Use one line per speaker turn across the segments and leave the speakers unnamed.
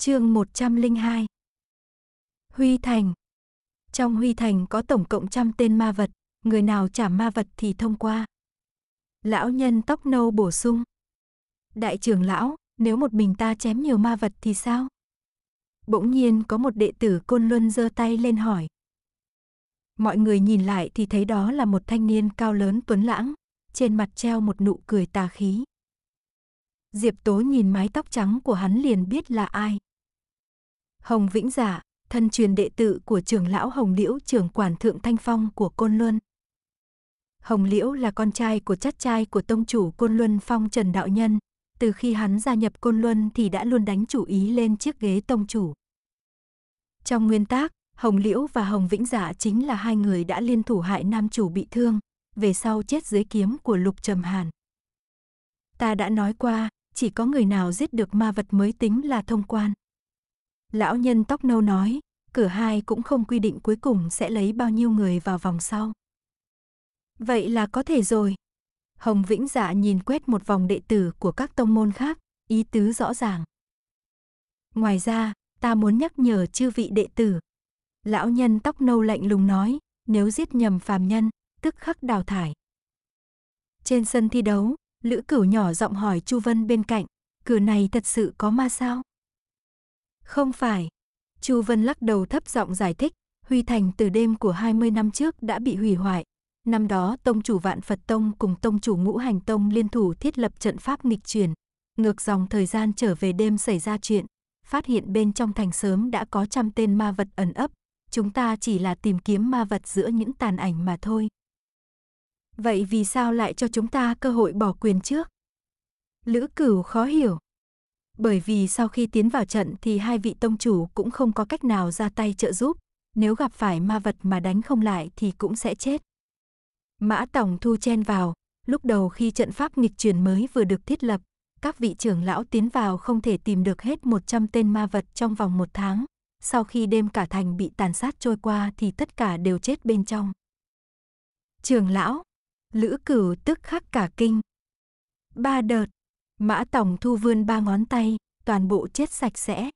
Chương 102 Huy Thành Trong Huy Thành có tổng cộng trăm tên ma vật, người nào trả ma vật thì thông qua. Lão nhân tóc nâu bổ sung Đại trưởng lão, nếu một mình ta chém nhiều ma vật thì sao? Bỗng nhiên có một đệ tử Côn Luân giơ tay lên hỏi. Mọi người nhìn lại thì thấy đó là một thanh niên cao lớn tuấn lãng, trên mặt treo một nụ cười tà khí. Diệp Tố nhìn mái tóc trắng của hắn liền biết là ai. Hồng Vĩnh Dạ thân truyền đệ tử của trưởng lão Hồng Liễu trưởng quản thượng Thanh Phong của Côn Luân. Hồng Liễu là con trai của chắt trai của tông chủ Côn Luân Phong Trần Đạo Nhân. Từ khi hắn gia nhập Côn Luân thì đã luôn đánh chủ ý lên chiếc ghế tông chủ. Trong nguyên tác, Hồng Liễu và Hồng Vĩnh Dạ chính là hai người đã liên thủ hại nam chủ bị thương, về sau chết dưới kiếm của Lục Trầm Hàn. Ta đã nói qua, chỉ có người nào giết được ma vật mới tính là thông quan. Lão nhân tóc nâu nói, cửa hai cũng không quy định cuối cùng sẽ lấy bao nhiêu người vào vòng sau. Vậy là có thể rồi. Hồng Vĩnh Dạ nhìn quét một vòng đệ tử của các tông môn khác, ý tứ rõ ràng. Ngoài ra, ta muốn nhắc nhở chư vị đệ tử. Lão nhân tóc nâu lạnh lùng nói, nếu giết nhầm phàm nhân, tức khắc đào thải. Trên sân thi đấu, Lữ Cửu nhỏ giọng hỏi Chu Vân bên cạnh, cửa này thật sự có ma sao? Không phải. Chu Vân lắc đầu thấp giọng giải thích, Huy Thành từ đêm của 20 năm trước đã bị hủy hoại. Năm đó tông chủ Vạn Phật Tông cùng tông chủ Ngũ Hành Tông liên thủ thiết lập trận pháp nghịch chuyển. Ngược dòng thời gian trở về đêm xảy ra chuyện, phát hiện bên trong thành sớm đã có trăm tên ma vật ẩn ấp. Chúng ta chỉ là tìm kiếm ma vật giữa những tàn ảnh mà thôi. Vậy vì sao lại cho chúng ta cơ hội bỏ quyền trước? Lữ cửu khó hiểu. Bởi vì sau khi tiến vào trận thì hai vị tông chủ cũng không có cách nào ra tay trợ giúp, nếu gặp phải ma vật mà đánh không lại thì cũng sẽ chết. Mã Tổng thu chen vào, lúc đầu khi trận pháp nghịch truyền mới vừa được thiết lập, các vị trưởng lão tiến vào không thể tìm được hết 100 tên ma vật trong vòng một tháng. Sau khi đêm cả thành bị tàn sát trôi qua thì tất cả đều chết bên trong. trường lão, Lữ Cửu tức khắc cả kinh. Ba đợt, Mã Tòng thu vươn ba ngón tay, toàn bộ chết sạch sẽ.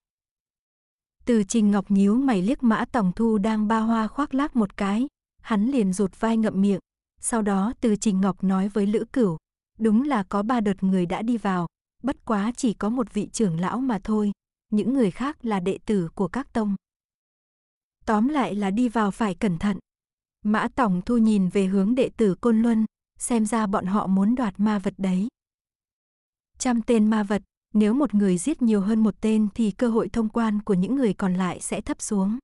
Từ Trình Ngọc nhíu mày liếc Mã Tòng Thu đang ba hoa khoác lác một cái, hắn liền rụt vai ngậm miệng. Sau đó Từ Trình Ngọc nói với Lữ Cửu, đúng là có ba đợt người đã đi vào, bất quá chỉ có một vị trưởng lão mà thôi, những người khác là đệ tử của các tông. Tóm lại là đi vào phải cẩn thận. Mã Tòng Thu nhìn về hướng đệ tử Côn Luân, xem ra bọn họ muốn đoạt ma vật đấy. Trăm tên ma vật, nếu một người giết nhiều hơn một tên thì cơ hội thông quan của những người còn lại sẽ thấp xuống.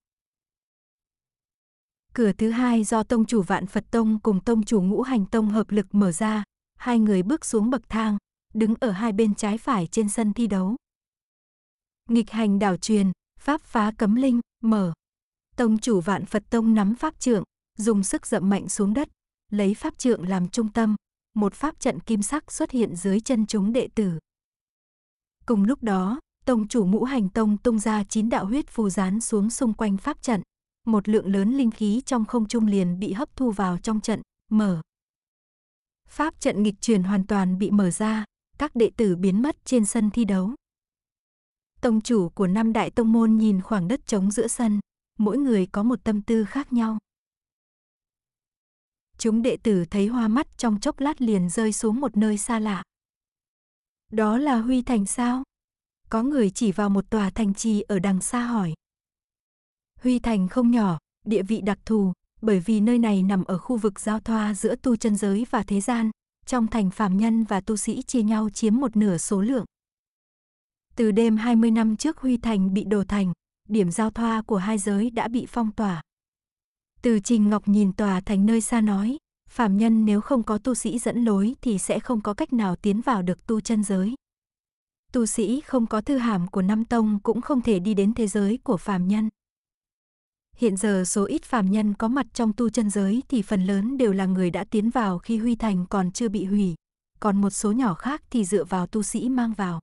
Cửa thứ hai do tông chủ Vạn Phật Tông cùng tông chủ Ngũ Hành Tông hợp lực mở ra, hai người bước xuống bậc thang, đứng ở hai bên trái phải trên sân thi đấu. Nghịch hành đảo truyền, pháp phá cấm linh, mở. Tông chủ Vạn Phật Tông nắm pháp trượng, dùng sức dậm mạnh xuống đất, lấy pháp trượng làm trung tâm, một pháp trận kim sắc xuất hiện dưới chân chúng đệ tử. Cùng lúc đó, tông chủ ngũ hành tông tung ra chín đạo huyết phù dán xuống xung quanh pháp trận. Một lượng lớn linh khí trong không trung liền bị hấp thu vào trong trận, mở. Pháp trận nghịch truyền hoàn toàn bị mở ra, các đệ tử biến mất trên sân thi đấu. Tông chủ của năm đại tông môn nhìn khoảng đất trống giữa sân, mỗi người có một tâm tư khác nhau chúng đệ tử thấy hoa mắt trong chốc lát liền rơi xuống một nơi xa lạ. Đó là Huy Thành sao? Có người chỉ vào một tòa thành trì ở đằng xa hỏi. Huy Thành không nhỏ, địa vị đặc thù, bởi vì nơi này nằm ở khu vực giao thoa giữa tu chân giới và thế gian, trong thành phàm nhân và tu sĩ chia nhau chiếm một nửa số lượng. Từ đêm 20 năm trước Huy Thành bị đổ thành, điểm giao thoa của hai giới đã bị phong tỏa. Từ Trình Ngọc nhìn tòa thành nơi xa nói, phàm nhân nếu không có tu sĩ dẫn lối thì sẽ không có cách nào tiến vào được tu chân giới. Tu sĩ không có thư hàm của năm Tông cũng không thể đi đến thế giới của phàm nhân. Hiện giờ số ít phàm nhân có mặt trong tu chân giới thì phần lớn đều là người đã tiến vào khi Huy Thành còn chưa bị hủy, còn một số nhỏ khác thì dựa vào tu sĩ mang vào.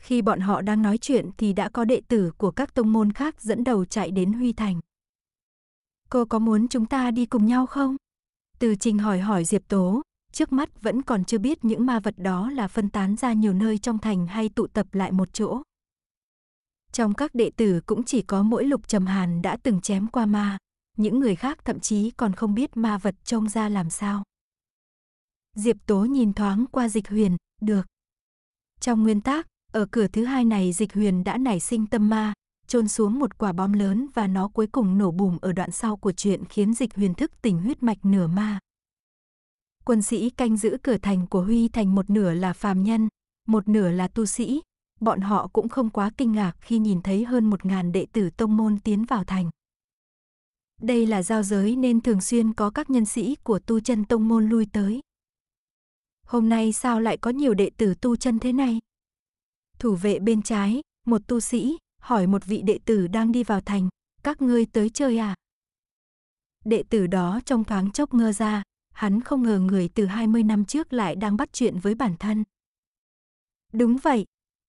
Khi bọn họ đang nói chuyện thì đã có đệ tử của các tông môn khác dẫn đầu chạy đến Huy Thành cô có muốn chúng ta đi cùng nhau không? Từ Trình hỏi hỏi Diệp Tố, trước mắt vẫn còn chưa biết những ma vật đó là phân tán ra nhiều nơi trong thành hay tụ tập lại một chỗ. Trong các đệ tử cũng chỉ có mỗi Lục Trầm Hàn đã từng chém qua ma, những người khác thậm chí còn không biết ma vật trông ra làm sao. Diệp Tố nhìn thoáng qua Dịch Huyền, được. Trong nguyên tác, ở cửa thứ hai này Dịch Huyền đã nảy sinh tâm ma, trôn xuống một quả bom lớn và nó cuối cùng nổ bùm ở đoạn sau của chuyện khiến dịch huyền thức tỉnh huyết mạch nửa ma. Quân sĩ canh giữ cửa thành của Huy thành một nửa là phàm nhân, một nửa là tu sĩ, bọn họ cũng không quá kinh ngạc khi nhìn thấy hơn một ngàn đệ tử tông môn tiến vào thành. Đây là giao giới nên thường xuyên có các nhân sĩ của tu chân tông môn lui tới. Hôm nay sao lại có nhiều đệ tử tu chân thế này? Thủ vệ bên trái, một tu sĩ, hỏi một vị đệ tử đang đi vào thành, các ngươi tới chơi à? Đệ tử đó trong thoáng chốc ngơ ra, hắn không ngờ người từ 20 năm trước lại đang bắt chuyện với bản thân. Đúng vậy,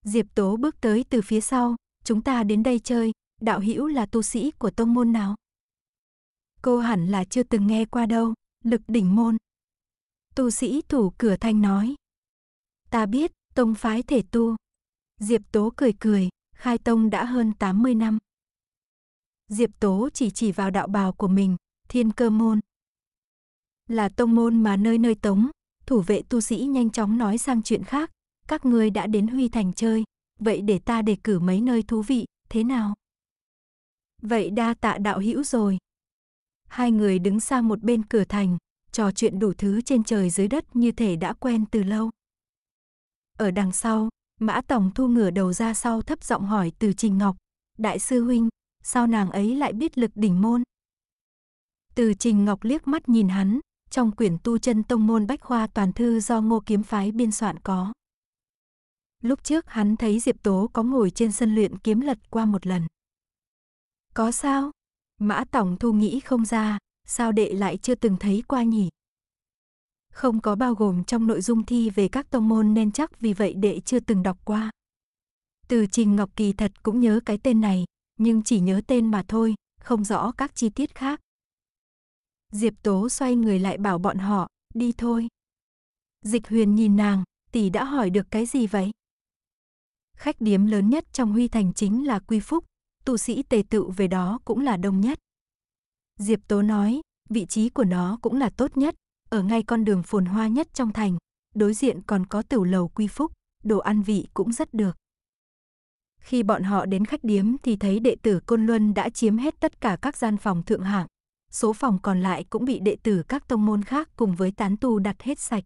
Diệp Tố bước tới từ phía sau, chúng ta đến đây chơi, đạo hữu là tu sĩ của tông môn nào? Cô hẳn là chưa từng nghe qua đâu, lực đỉnh môn. Tu sĩ thủ cửa thanh nói. Ta biết, tông phái thể tu. Diệp Tố cười cười, khai tông đã hơn 80 năm. Diệp Tố chỉ chỉ vào đạo bào của mình, thiên cơ môn. Là tông môn mà nơi nơi tống, thủ vệ tu sĩ nhanh chóng nói sang chuyện khác. Các ngươi đã đến Huy Thành chơi, vậy để ta đề cử mấy nơi thú vị, thế nào? Vậy đa tạ đạo hữu rồi. Hai người đứng sang một bên cửa thành, trò chuyện đủ thứ trên trời dưới đất như thể đã quen từ lâu. Ở đằng sau, Mã Tổng thu ngửa đầu ra sau thấp giọng hỏi từ Trình Ngọc. Đại sư Huynh, sao nàng ấy lại biết lực đỉnh môn? Từ Trình Ngọc liếc mắt nhìn hắn, trong quyển tu chân tông môn bách khoa toàn thư do ngô kiếm phái biên soạn có. Lúc trước hắn thấy Diệp Tố có ngồi trên sân luyện kiếm lật qua một lần. Có sao? Mã Tổng thu nghĩ không ra, sao đệ lại chưa từng thấy qua nhỉ? không có bao gồm trong nội dung thi về các tông môn nên chắc vì vậy đệ chưa từng đọc qua. Từ Trình Ngọc Kỳ thật cũng nhớ cái tên này, nhưng chỉ nhớ tên mà thôi, không rõ các chi tiết khác. Diệp Tố xoay người lại bảo bọn họ, đi thôi. Dịch huyền nhìn nàng, tỷ đã hỏi được cái gì vậy? Khách điếm lớn nhất trong Huy Thành chính là Quy Phúc, tu sĩ tề tự về đó cũng là đông nhất. Diệp Tố nói, vị trí của nó cũng là tốt nhất, ở ngay con đường phồn hoa nhất trong thành, đối diện còn có tiểu lầu quy phúc, đồ ăn vị cũng rất được. Khi bọn họ đến khách điếm thì thấy đệ tử Côn Luân đã chiếm hết tất cả các gian phòng thượng hạng, số phòng còn lại cũng bị đệ tử các tông môn khác cùng với tán tu đặt hết sạch.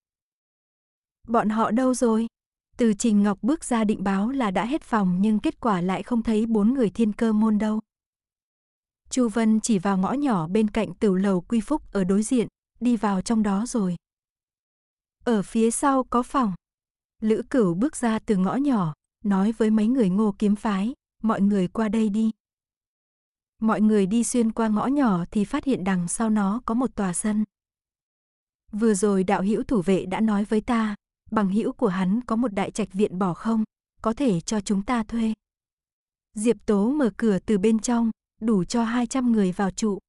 Bọn họ đâu rồi? Từ Trình Ngọc bước ra định báo là đã hết phòng nhưng kết quả lại không thấy bốn người thiên cơ môn đâu. Chu Vân chỉ vào ngõ nhỏ bên cạnh tiểu lầu Quy Phúc ở đối diện, đi vào trong đó rồi. Ở phía sau có phòng. Lữ cửu bước ra từ ngõ nhỏ, nói với mấy người ngô kiếm phái, mọi người qua đây đi. Mọi người đi xuyên qua ngõ nhỏ thì phát hiện đằng sau nó có một tòa sân. Vừa rồi đạo hữu thủ vệ đã nói với ta, bằng hữu của hắn có một đại trạch viện bỏ không, có thể cho chúng ta thuê. Diệp Tố mở cửa từ bên trong, đủ cho 200 người vào trụ.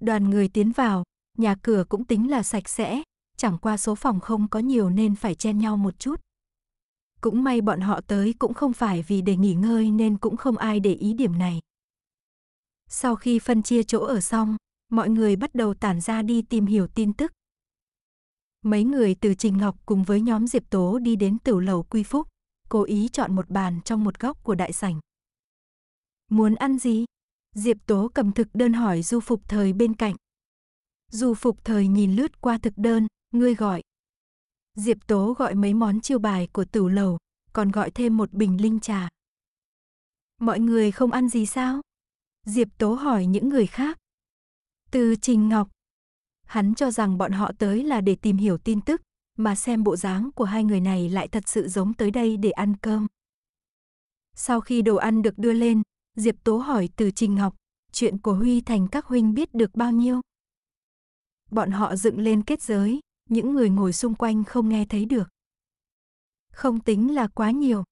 Đoàn người tiến vào, nhà cửa cũng tính là sạch sẽ, chẳng qua số phòng không có nhiều nên phải chen nhau một chút. Cũng may bọn họ tới cũng không phải vì để nghỉ ngơi nên cũng không ai để ý điểm này. Sau khi phân chia chỗ ở xong, mọi người bắt đầu tản ra đi tìm hiểu tin tức. Mấy người từ Trình Ngọc cùng với nhóm Diệp Tố đi đến tiểu lầu Quy Phúc, cố ý chọn một bàn trong một góc của đại sảnh. Muốn ăn gì? Diệp Tố cầm thực đơn hỏi du phục thời bên cạnh. Dù phục thời nhìn lướt qua thực đơn, ngươi gọi. Diệp Tố gọi mấy món chiêu bài của tửu lầu, còn gọi thêm một bình linh trà. Mọi người không ăn gì sao? Diệp Tố hỏi những người khác. Từ Trình Ngọc. Hắn cho rằng bọn họ tới là để tìm hiểu tin tức, mà xem bộ dáng của hai người này lại thật sự giống tới đây để ăn cơm. Sau khi đồ ăn được đưa lên, Diệp Tố hỏi Từ Trình Ngọc, chuyện của Huy Thành các huynh biết được bao nhiêu? bọn họ dựng lên kết giới, những người ngồi xung quanh không nghe thấy được. Không tính là quá nhiều.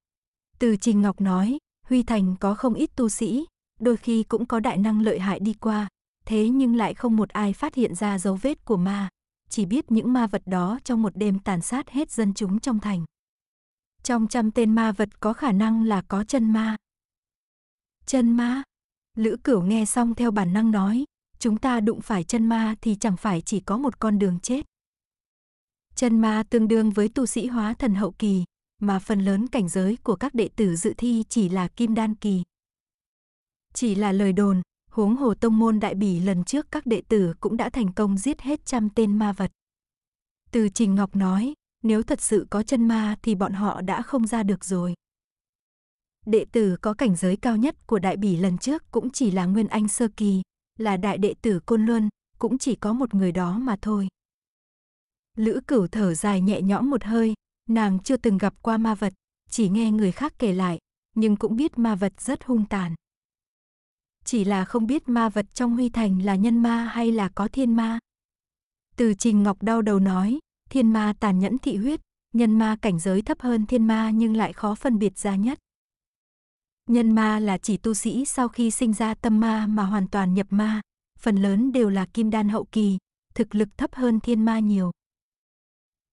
Từ Trình Ngọc nói, Huy Thành có không ít tu sĩ, đôi khi cũng có đại năng lợi hại đi qua, thế nhưng lại không một ai phát hiện ra dấu vết của ma, chỉ biết những ma vật đó trong một đêm tàn sát hết dân chúng trong thành. Trong trăm tên ma vật có khả năng là có chân ma. Chân ma? Lữ Cửu nghe xong theo bản năng nói, chúng ta đụng phải chân ma thì chẳng phải chỉ có một con đường chết. Chân ma tương đương với tu sĩ hóa thần hậu kỳ, mà phần lớn cảnh giới của các đệ tử dự thi chỉ là kim đan kỳ. Chỉ là lời đồn, huống hồ tông môn đại bỉ lần trước các đệ tử cũng đã thành công giết hết trăm tên ma vật. Từ Trình Ngọc nói, nếu thật sự có chân ma thì bọn họ đã không ra được rồi. Đệ tử có cảnh giới cao nhất của đại bỉ lần trước cũng chỉ là Nguyên Anh Sơ Kỳ, là đại đệ tử Côn Luân, cũng chỉ có một người đó mà thôi. Lữ cửu thở dài nhẹ nhõm một hơi, nàng chưa từng gặp qua ma vật, chỉ nghe người khác kể lại, nhưng cũng biết ma vật rất hung tàn. Chỉ là không biết ma vật trong Huy Thành là nhân ma hay là có thiên ma. Từ Trình Ngọc đau đầu nói, thiên ma tàn nhẫn thị huyết, nhân ma cảnh giới thấp hơn thiên ma nhưng lại khó phân biệt ra nhất. Nhân ma là chỉ tu sĩ sau khi sinh ra tâm ma mà hoàn toàn nhập ma, phần lớn đều là kim đan hậu kỳ, thực lực thấp hơn thiên ma nhiều.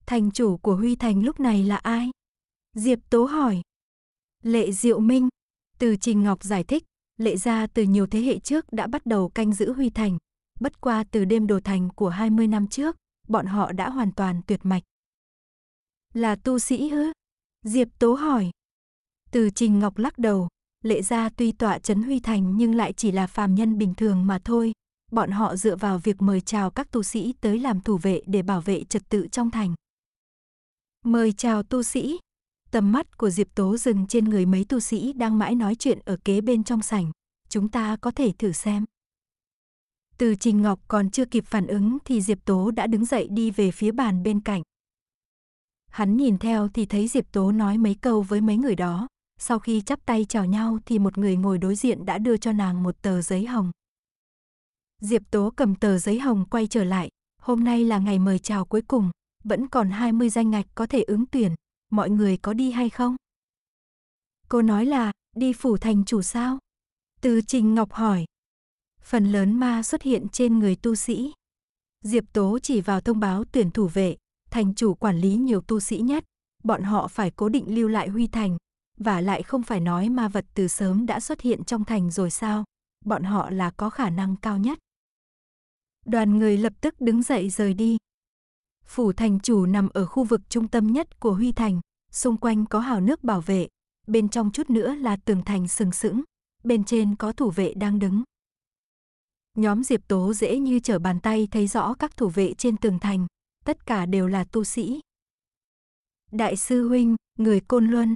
Thành chủ của Huy Thành lúc này là ai? Diệp Tố hỏi. Lệ Diệu Minh, từ Trình Ngọc giải thích, lệ gia từ nhiều thế hệ trước đã bắt đầu canh giữ Huy Thành, bất qua từ đêm đồ thành của 20 năm trước, bọn họ đã hoàn toàn tuyệt mạch. Là tu sĩ hứ? Diệp Tố hỏi. Từ Trình Ngọc lắc đầu, lệ gia tuy tọa chấn huy thành nhưng lại chỉ là phàm nhân bình thường mà thôi. Bọn họ dựa vào việc mời chào các tu sĩ tới làm thủ vệ để bảo vệ trật tự trong thành. Mời chào tu sĩ. Tầm mắt của Diệp Tố dừng trên người mấy tu sĩ đang mãi nói chuyện ở kế bên trong sảnh. Chúng ta có thể thử xem. Từ Trình Ngọc còn chưa kịp phản ứng thì Diệp Tố đã đứng dậy đi về phía bàn bên cạnh. Hắn nhìn theo thì thấy Diệp Tố nói mấy câu với mấy người đó, sau khi chắp tay chào nhau thì một người ngồi đối diện đã đưa cho nàng một tờ giấy hồng. Diệp Tố cầm tờ giấy hồng quay trở lại, hôm nay là ngày mời chào cuối cùng, vẫn còn 20 danh ngạch có thể ứng tuyển, mọi người có đi hay không? Cô nói là, đi phủ thành chủ sao? Từ Trình Ngọc hỏi. Phần lớn ma xuất hiện trên người tu sĩ. Diệp Tố chỉ vào thông báo tuyển thủ vệ, thành chủ quản lý nhiều tu sĩ nhất, bọn họ phải cố định lưu lại Huy Thành, và lại không phải nói ma vật từ sớm đã xuất hiện trong thành rồi sao? Bọn họ là có khả năng cao nhất. Đoàn người lập tức đứng dậy rời đi. Phủ thành chủ nằm ở khu vực trung tâm nhất của Huy Thành, xung quanh có hào nước bảo vệ, bên trong chút nữa là tường thành sừng sững, bên trên có thủ vệ đang đứng. Nhóm Diệp Tố dễ như trở bàn tay thấy rõ các thủ vệ trên tường thành, tất cả đều là tu sĩ. Đại sư huynh, người Côn Luân,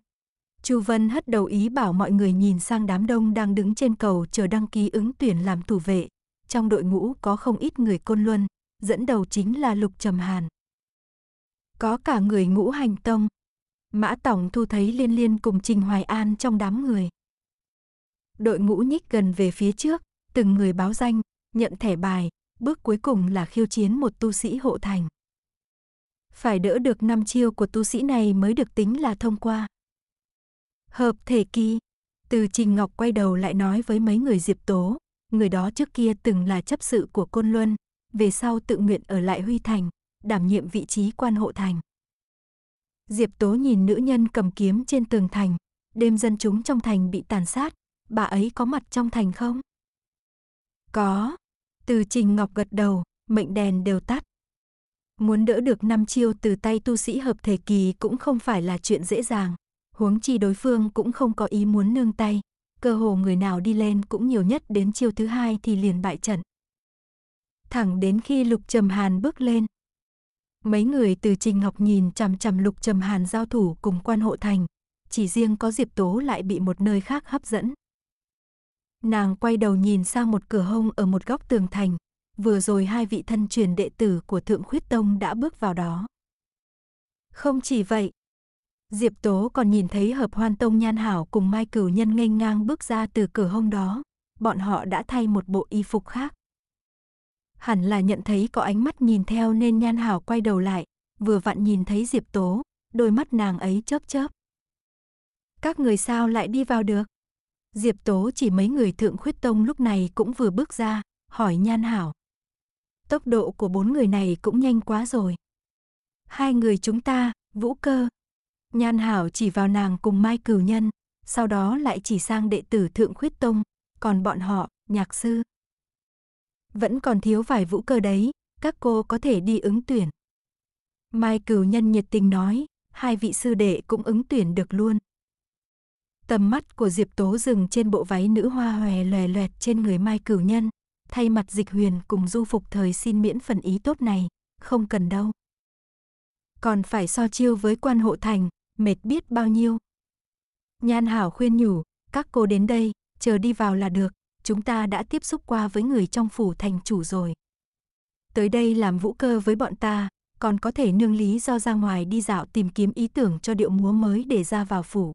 Chu Vân hất đầu ý bảo mọi người nhìn sang đám đông đang đứng trên cầu chờ đăng ký ứng tuyển làm thủ vệ. Trong đội ngũ có không ít người côn luân, dẫn đầu chính là Lục Trầm Hàn. Có cả người ngũ hành tông. Mã Tổng thu thấy liên liên cùng Trình Hoài An trong đám người. Đội ngũ nhích gần về phía trước, từng người báo danh, nhận thẻ bài, bước cuối cùng là khiêu chiến một tu sĩ hộ thành. Phải đỡ được năm chiêu của tu sĩ này mới được tính là thông qua. Hợp thể kỳ. Từ Trình Ngọc quay đầu lại nói với mấy người Diệp Tố, người đó trước kia từng là chấp sự của Côn Luân, về sau tự nguyện ở lại Huy Thành, đảm nhiệm vị trí quan hộ thành. Diệp Tố nhìn nữ nhân cầm kiếm trên tường thành, đêm dân chúng trong thành bị tàn sát, bà ấy có mặt trong thành không? Có. Từ Trình Ngọc gật đầu, mệnh đèn đều tắt. Muốn đỡ được năm chiêu từ tay tu sĩ hợp thể kỳ cũng không phải là chuyện dễ dàng huống chi đối phương cũng không có ý muốn nương tay, cơ hồ người nào đi lên cũng nhiều nhất đến chiêu thứ hai thì liền bại trận. Thẳng đến khi Lục Trầm Hàn bước lên. Mấy người từ Trình Ngọc nhìn chằm chằm Lục Trầm Hàn giao thủ cùng quan hộ thành, chỉ riêng có Diệp Tố lại bị một nơi khác hấp dẫn. Nàng quay đầu nhìn sang một cửa hông ở một góc tường thành, vừa rồi hai vị thân truyền đệ tử của Thượng Khuyết Tông đã bước vào đó. Không chỉ vậy, Diệp Tố còn nhìn thấy hợp hoan tông nhan hảo cùng Mai Cửu Nhân nghênh ngang bước ra từ cửa hông đó. Bọn họ đã thay một bộ y phục khác. Hẳn là nhận thấy có ánh mắt nhìn theo nên nhan hảo quay đầu lại, vừa vặn nhìn thấy Diệp Tố, đôi mắt nàng ấy chớp chớp. Các người sao lại đi vào được? Diệp Tố chỉ mấy người thượng khuyết tông lúc này cũng vừa bước ra, hỏi nhan hảo. Tốc độ của bốn người này cũng nhanh quá rồi. Hai người chúng ta, Vũ Cơ, Nhan Hảo chỉ vào nàng cùng Mai Cửu Nhân, sau đó lại chỉ sang đệ tử Thượng Khuyết Tông, còn bọn họ, nhạc sư. Vẫn còn thiếu vài vũ cơ đấy, các cô có thể đi ứng tuyển. Mai Cửu Nhân nhiệt tình nói, hai vị sư đệ cũng ứng tuyển được luôn. Tầm mắt của Diệp Tố dừng trên bộ váy nữ hoa hòe lòe loẹt trên người Mai Cửu Nhân, thay mặt Dịch Huyền cùng du phục thời xin miễn phần ý tốt này, không cần đâu. Còn phải so chiêu với quan hộ thành, mệt biết bao nhiêu. Nhan Hảo khuyên nhủ, các cô đến đây, chờ đi vào là được, chúng ta đã tiếp xúc qua với người trong phủ thành chủ rồi. Tới đây làm vũ cơ với bọn ta, còn có thể nương lý do ra ngoài đi dạo tìm kiếm ý tưởng cho điệu múa mới để ra vào phủ.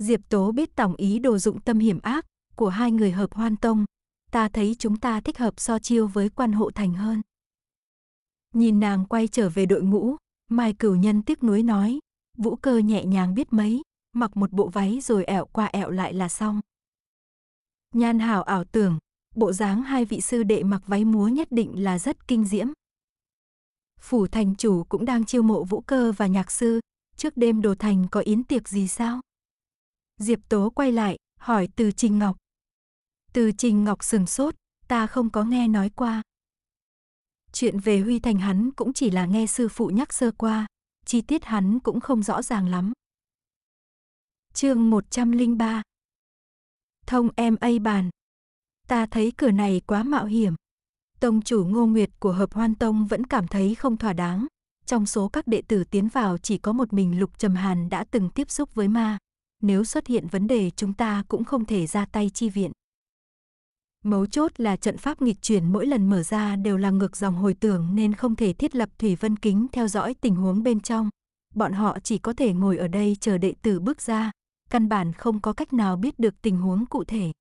Diệp Tố biết tổng ý đồ dụng tâm hiểm ác của hai người hợp hoan tông, ta thấy chúng ta thích hợp so chiêu với quan hộ thành hơn. Nhìn nàng quay trở về đội ngũ, Mai Cửu Nhân tiếc nuối nói, Vũ cơ nhẹ nhàng biết mấy, mặc một bộ váy rồi ẹo qua ẹo lại là xong. Nhan hảo ảo tưởng, bộ dáng hai vị sư đệ mặc váy múa nhất định là rất kinh diễm. Phủ thành chủ cũng đang chiêu mộ vũ cơ và nhạc sư, trước đêm đồ thành có yến tiệc gì sao? Diệp Tố quay lại, hỏi từ Trình Ngọc. Từ Trình Ngọc sừng sốt, ta không có nghe nói qua. Chuyện về Huy Thành hắn cũng chỉ là nghe sư phụ nhắc sơ qua, chi tiết hắn cũng không rõ ràng lắm. Chương 103 Thông em A bàn Ta thấy cửa này quá mạo hiểm. Tông chủ Ngô Nguyệt của Hợp Hoan Tông vẫn cảm thấy không thỏa đáng. Trong số các đệ tử tiến vào chỉ có một mình Lục Trầm Hàn đã từng tiếp xúc với ma. Nếu xuất hiện vấn đề chúng ta cũng không thể ra tay chi viện. Mấu chốt là trận pháp nghịch chuyển mỗi lần mở ra đều là ngược dòng hồi tưởng nên không thể thiết lập thủy vân kính theo dõi tình huống bên trong. Bọn họ chỉ có thể ngồi ở đây chờ đệ tử bước ra, căn bản không có cách nào biết được tình huống cụ thể.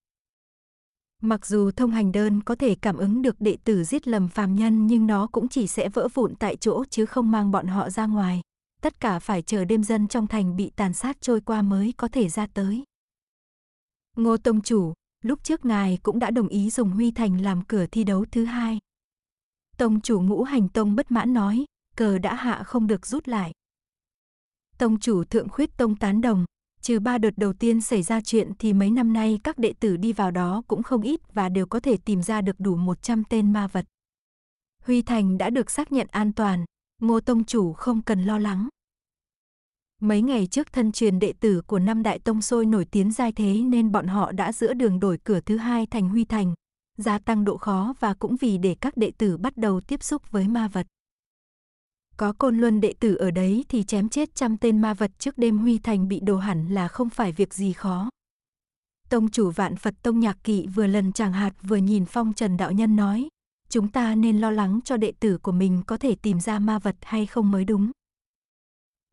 Mặc dù thông hành đơn có thể cảm ứng được đệ tử giết lầm phàm nhân nhưng nó cũng chỉ sẽ vỡ vụn tại chỗ chứ không mang bọn họ ra ngoài. Tất cả phải chờ đêm dân trong thành bị tàn sát trôi qua mới có thể ra tới. Ngô Tông Chủ, lúc trước ngài cũng đã đồng ý dùng Huy Thành làm cửa thi đấu thứ hai. Tông chủ ngũ hành tông bất mãn nói, cờ đã hạ không được rút lại. Tông chủ thượng khuyết tông tán đồng, trừ ba đợt đầu tiên xảy ra chuyện thì mấy năm nay các đệ tử đi vào đó cũng không ít và đều có thể tìm ra được đủ 100 tên ma vật. Huy Thành đã được xác nhận an toàn, ngô tông chủ không cần lo lắng. Mấy ngày trước thân truyền đệ tử của năm đại tông sôi nổi tiếng giai thế nên bọn họ đã giữa đường đổi cửa thứ hai thành huy thành, gia tăng độ khó và cũng vì để các đệ tử bắt đầu tiếp xúc với ma vật. Có côn luân đệ tử ở đấy thì chém chết trăm tên ma vật trước đêm huy thành bị đồ hẳn là không phải việc gì khó. Tông chủ vạn Phật Tông Nhạc Kỵ vừa lần chàng hạt vừa nhìn phong trần đạo nhân nói, chúng ta nên lo lắng cho đệ tử của mình có thể tìm ra ma vật hay không mới đúng.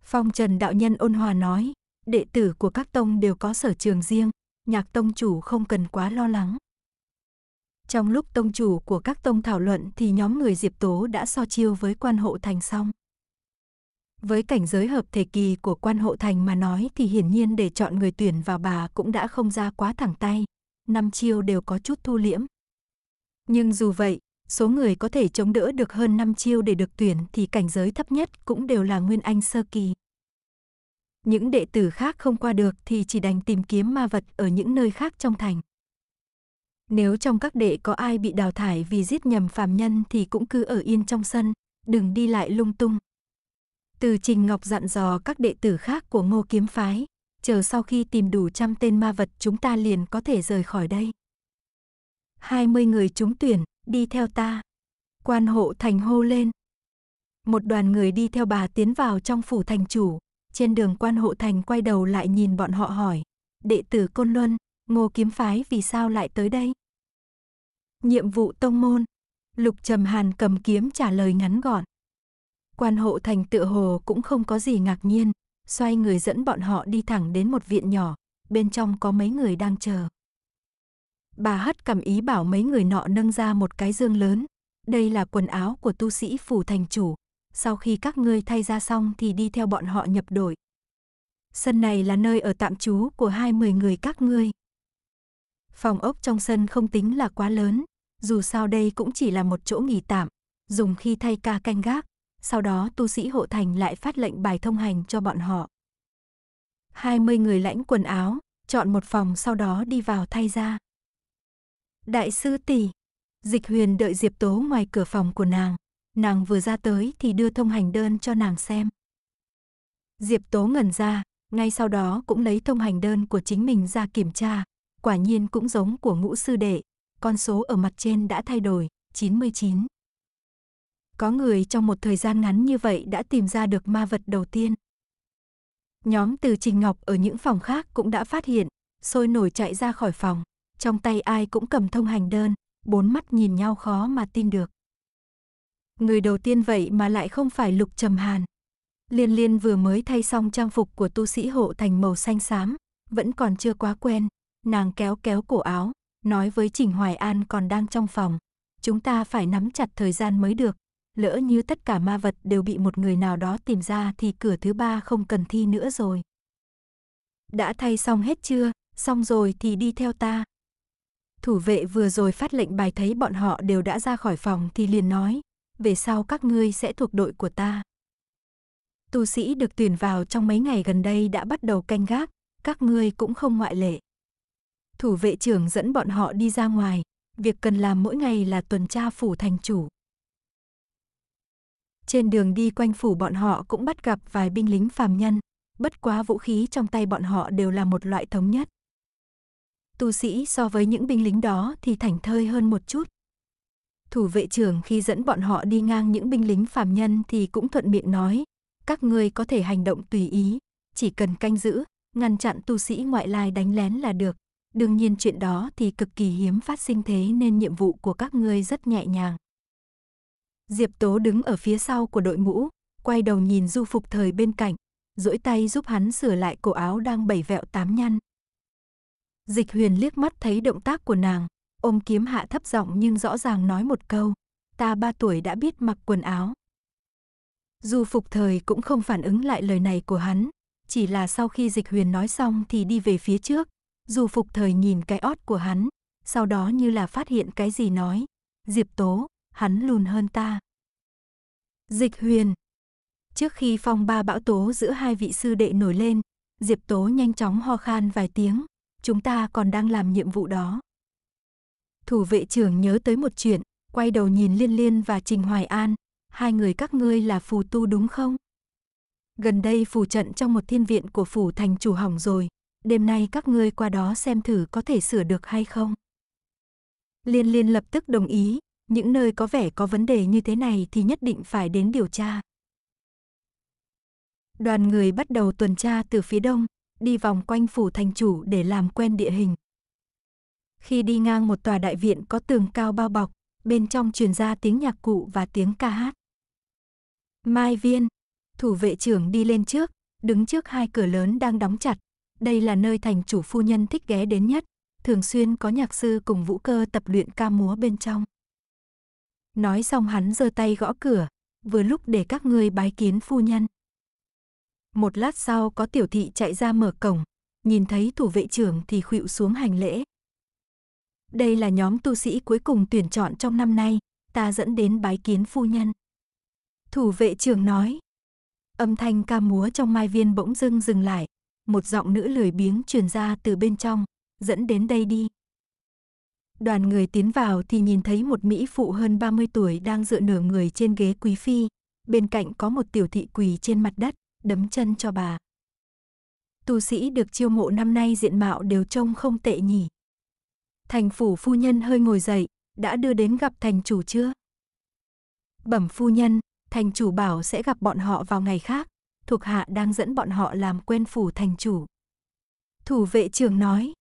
Phong Trần đạo nhân ôn hòa nói, đệ tử của các tông đều có sở trường riêng, nhạc tông chủ không cần quá lo lắng. Trong lúc tông chủ của các tông thảo luận thì nhóm người Diệp Tố đã so chiêu với quan hộ thành xong. Với cảnh giới hợp thể kỳ của quan hộ thành mà nói thì hiển nhiên để chọn người tuyển vào bà cũng đã không ra quá thẳng tay, năm chiêu đều có chút thu liễm. Nhưng dù vậy, Số người có thể chống đỡ được hơn 5 chiêu để được tuyển thì cảnh giới thấp nhất cũng đều là Nguyên Anh sơ kỳ. Những đệ tử khác không qua được thì chỉ đành tìm kiếm ma vật ở những nơi khác trong thành. Nếu trong các đệ có ai bị đào thải vì giết nhầm phàm nhân thì cũng cứ ở yên trong sân, đừng đi lại lung tung. Từ Trình Ngọc dặn dò các đệ tử khác của Ngô Kiếm Phái, chờ sau khi tìm đủ trăm tên ma vật chúng ta liền có thể rời khỏi đây. 20 người trúng tuyển, đi theo ta. Quan hộ thành hô lên. Một đoàn người đi theo bà tiến vào trong phủ thành chủ, trên đường quan hộ thành quay đầu lại nhìn bọn họ hỏi, đệ tử Côn Luân, ngô kiếm phái vì sao lại tới đây? Nhiệm vụ tông môn, Lục Trầm Hàn cầm kiếm trả lời ngắn gọn. Quan hộ thành tựa hồ cũng không có gì ngạc nhiên, xoay người dẫn bọn họ đi thẳng đến một viện nhỏ, bên trong có mấy người đang chờ. Bà hất cầm ý bảo mấy người nọ nâng ra một cái dương lớn. Đây là quần áo của tu sĩ phủ thành chủ. Sau khi các ngươi thay ra xong thì đi theo bọn họ nhập đội Sân này là nơi ở tạm trú của hai mươi người các ngươi. Phòng ốc trong sân không tính là quá lớn, dù sao đây cũng chỉ là một chỗ nghỉ tạm, dùng khi thay ca canh gác, sau đó tu sĩ hộ thành lại phát lệnh bài thông hành cho bọn họ. hai mươi người lãnh quần áo, chọn một phòng sau đó đi vào thay ra. Đại sư tỷ. Dịch huyền đợi Diệp Tố ngoài cửa phòng của nàng. Nàng vừa ra tới thì đưa thông hành đơn cho nàng xem. Diệp Tố ngẩn ra, ngay sau đó cũng lấy thông hành đơn của chính mình ra kiểm tra. Quả nhiên cũng giống của ngũ sư đệ, con số ở mặt trên đã thay đổi, 99. Có người trong một thời gian ngắn như vậy đã tìm ra được ma vật đầu tiên. Nhóm từ Trình Ngọc ở những phòng khác cũng đã phát hiện, sôi nổi chạy ra khỏi phòng. Trong tay ai cũng cầm thông hành đơn, bốn mắt nhìn nhau khó mà tin được. Người đầu tiên vậy mà lại không phải Lục Trầm Hàn. Liên Liên vừa mới thay xong trang phục của tu sĩ hộ thành màu xanh xám, vẫn còn chưa quá quen, nàng kéo kéo cổ áo, nói với Trình Hoài An còn đang trong phòng, chúng ta phải nắm chặt thời gian mới được, lỡ như tất cả ma vật đều bị một người nào đó tìm ra thì cửa thứ ba không cần thi nữa rồi. Đã thay xong hết chưa, xong rồi thì đi theo ta. Thủ vệ vừa rồi phát lệnh bài thấy bọn họ đều đã ra khỏi phòng thì liền nói, về sau các ngươi sẽ thuộc đội của ta. Tu sĩ được tuyển vào trong mấy ngày gần đây đã bắt đầu canh gác, các ngươi cũng không ngoại lệ. Thủ vệ trưởng dẫn bọn họ đi ra ngoài, việc cần làm mỗi ngày là tuần tra phủ thành chủ. Trên đường đi quanh phủ bọn họ cũng bắt gặp vài binh lính phàm nhân, bất quá vũ khí trong tay bọn họ đều là một loại thống nhất tu sĩ so với những binh lính đó thì thảnh thơi hơn một chút. Thủ vệ trưởng khi dẫn bọn họ đi ngang những binh lính phàm nhân thì cũng thuận miệng nói, các ngươi có thể hành động tùy ý, chỉ cần canh giữ, ngăn chặn tu sĩ ngoại lai đánh lén là được. Đương nhiên chuyện đó thì cực kỳ hiếm phát sinh thế nên nhiệm vụ của các ngươi rất nhẹ nhàng. Diệp Tố đứng ở phía sau của đội ngũ, quay đầu nhìn Du Phục Thời bên cạnh, duỗi tay giúp hắn sửa lại cổ áo đang bảy vẹo tám nhăn. Dịch huyền liếc mắt thấy động tác của nàng, ôm kiếm hạ thấp giọng nhưng rõ ràng nói một câu. Ta ba tuổi đã biết mặc quần áo. Dù phục thời cũng không phản ứng lại lời này của hắn, chỉ là sau khi dịch huyền nói xong thì đi về phía trước. Dù phục thời nhìn cái ót của hắn, sau đó như là phát hiện cái gì nói. Diệp tố, hắn lùn hơn ta. Dịch huyền Trước khi phong ba bão tố giữa hai vị sư đệ nổi lên, Diệp tố nhanh chóng ho khan vài tiếng, chúng ta còn đang làm nhiệm vụ đó. Thủ vệ trưởng nhớ tới một chuyện, quay đầu nhìn Liên Liên và Trình Hoài An, hai người các ngươi là phù tu đúng không? Gần đây phù trận trong một thiên viện của phủ thành chủ hỏng rồi, đêm nay các ngươi qua đó xem thử có thể sửa được hay không. Liên Liên lập tức đồng ý, những nơi có vẻ có vấn đề như thế này thì nhất định phải đến điều tra. Đoàn người bắt đầu tuần tra từ phía đông, đi vòng quanh phủ thành chủ để làm quen địa hình. Khi đi ngang một tòa đại viện có tường cao bao bọc, bên trong truyền ra tiếng nhạc cụ và tiếng ca hát. Mai Viên, thủ vệ trưởng đi lên trước, đứng trước hai cửa lớn đang đóng chặt. Đây là nơi thành chủ phu nhân thích ghé đến nhất, thường xuyên có nhạc sư cùng vũ cơ tập luyện ca múa bên trong. Nói xong hắn giơ tay gõ cửa, vừa lúc để các ngươi bái kiến phu nhân. Một lát sau có tiểu thị chạy ra mở cổng, nhìn thấy thủ vệ trưởng thì khuỵu xuống hành lễ. Đây là nhóm tu sĩ cuối cùng tuyển chọn trong năm nay, ta dẫn đến bái kiến phu nhân. Thủ vệ trưởng nói. Âm thanh ca múa trong mai viên bỗng dưng dừng lại, một giọng nữ lười biếng truyền ra từ bên trong, dẫn đến đây đi. Đoàn người tiến vào thì nhìn thấy một mỹ phụ hơn 30 tuổi đang dựa nửa người trên ghế quý phi, bên cạnh có một tiểu thị quỳ trên mặt đất đấm chân cho bà. Tu sĩ được chiêu mộ năm nay diện mạo đều trông không tệ nhỉ. Thành phủ phu nhân hơi ngồi dậy, đã đưa đến gặp thành chủ chưa? Bẩm phu nhân, thành chủ bảo sẽ gặp bọn họ vào ngày khác, thuộc hạ đang dẫn bọn họ làm quen phủ thành chủ. Thủ vệ trường nói.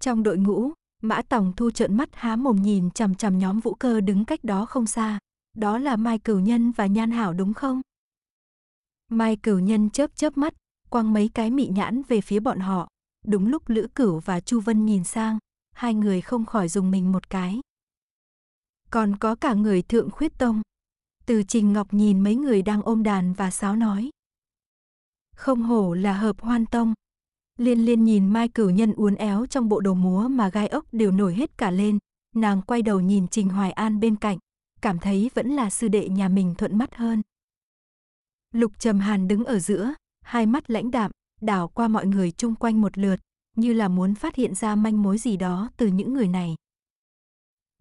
Trong đội ngũ, Mã Tòng Thu trợn mắt há mồm nhìn chằm chằm nhóm vũ cơ đứng cách đó không xa. Đó là Mai Cửu Nhân và Nhan Hảo đúng không? Mai Cửu Nhân chớp chớp mắt, quăng mấy cái mị nhãn về phía bọn họ. Đúng lúc Lữ Cửu và Chu Vân nhìn sang, hai người không khỏi dùng mình một cái. Còn có cả người thượng khuyết tông. Từ Trình Ngọc nhìn mấy người đang ôm đàn và sáo nói. Không hổ là hợp hoan tông. Liên liên nhìn Mai Cửu Nhân uốn éo trong bộ đồ múa mà gai ốc đều nổi hết cả lên. Nàng quay đầu nhìn Trình Hoài An bên cạnh, cảm thấy vẫn là sư đệ nhà mình thuận mắt hơn. Lục Trầm Hàn đứng ở giữa, hai mắt lãnh đạm, đảo qua mọi người chung quanh một lượt, như là muốn phát hiện ra manh mối gì đó từ những người này.